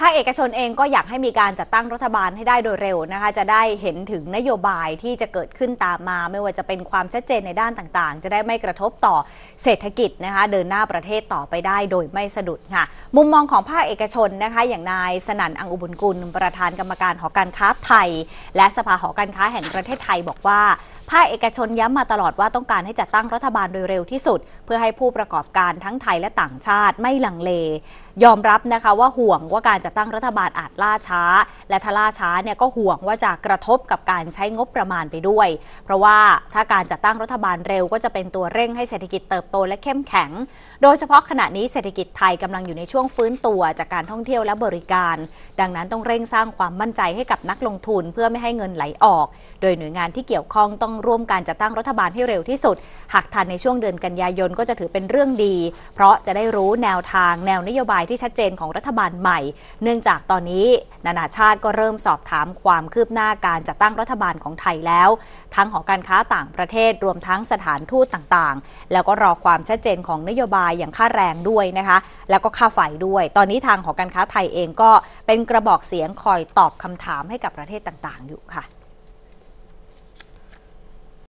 ภาคเอกชนเองก็อยากให้มีการจัดตั้งรัฐบาลให้ได้โดยเร็วนะคะจะได้เห็นถึงนโยบายที่จะเกิดขึ้นตามมา ไม่ว่าจะเป็นความชัดเจนในด้านต่างๆ จะได้ไม่กระทบต่อเศรษฐกิจนะคะเดินหน้าประเทศต่อไปได้โดยไม่สะดุดค่ะมุมมองของภาคเอกชนนะคะอย่างนายสนั่นอังอุบุญกุล ประธานกรรมการหอการค้าไทย และสภาหอการค้าแห่งประเทศไทยบอกว่าภาคเอกชนย้ำมาตลอดว่าต้องการให้จัดตั้งรัฐบาลโดยเร็วที่สุด เพื่อให้ผู้ประกอบการทั้งไทยและต่างชาติไม่ลังเลยอมรับนะคะว่าห่วงว่าการจัดตั้งรัฐบาลอาจล่าช้า และถ้าล่าช้าเนี่ยก็ห่วงว่าจะกระทบกับการใช้งบประมาณไปด้วย เพราะว่าถ้าการจัดตั้งรัฐบาลเร็ว ก็จะเป็นตัวเร่งให้เศรษฐกิจเติบโตและเข้มแข็ง โดยเฉพาะขณะนี้เศรษฐกิจไทยกำลังอยู่ในช่วงฟื้นตัวจากการท่องเที่ยวและบริการ ดังนั้นต้องเร่งสร้างความมั่นใจให้กับนักลงทุนเพื่อไม่ให้เงินไหลออก โดยหน่วยงานที่เกี่ยวข้องต้องร่วมการจัดตั้งรัฐบาลให้เร็วที่สุดหากทันในช่วงเดือนกันยายนก็จะถือเป็นเรื่องดี เพราะจะได้รู้แนวทางแนวนโยบายที่ชัดเจนของรัฐบาลใหม่ เนื่องจากตอนนี้ นานาชาติก็เริ่มสอบถามความคืบหน้าการจัดตั้งรัฐบาลของไทยแล้ว ทั้งหอการค้าต่างประเทศ รวมทั้งสถานทูตต่าง ๆ แล้วก็รอความชัดเจนของนโยบายอย่างค่าแรงด้วยนะคะ แล้วก็ค่าไฟด้วย ตอนนี้ทางหอการค้าไทยเองก็เป็นกระบอกเสียงคอยตอบคำถามให้กับประเทศต่างๆ อยู่ค่ะ